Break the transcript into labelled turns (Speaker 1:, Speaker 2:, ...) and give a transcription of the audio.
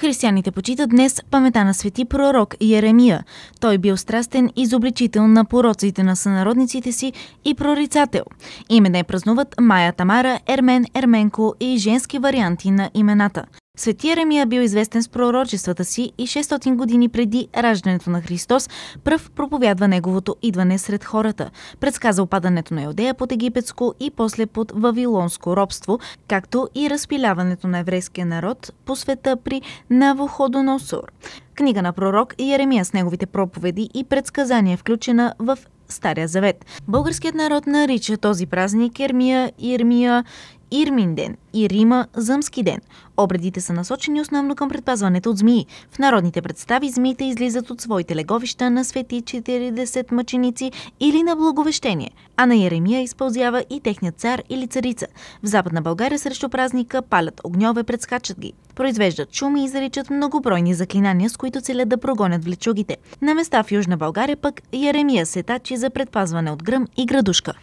Speaker 1: Християните почитат днес памета на свети пророк Еремия. Той бил страстен изобличител на пороците на сънародниците си и прорицател. Имене празнуват Майя Тамара, Ермен Ерменко и женски варианти на имената. Свети Еремия бил известен с пророчествата си и 600 години преди раждането на Христос пръв проповядва неговото идване сред хората. Предсказал падането на Елдея под египетско и после под вавилонско робство, както и разпиляването на еврейския народ по света при Навоходоносор. Книга на пророк Еремия с неговите проповеди и предсказания включена в Стария завет. Българският народ нарича този празник Ермия, Ермия, Ирмин ден и Рима Зъмски ден. Обредите са насочени основно към предпазването от змии. В народните представи змиите излизат от своите леговища на свети 40 мъченици или на благовещение, а на Еремия използява и техният цар или царица. В Западна България срещу празника палят огньове, предскачат ги, произвеждат шуми и изричат многобройни заклинания, с които целят да прогонят влечугите. На места в Южна България пък Еремия се тачи за предпазване от гръм и градушка.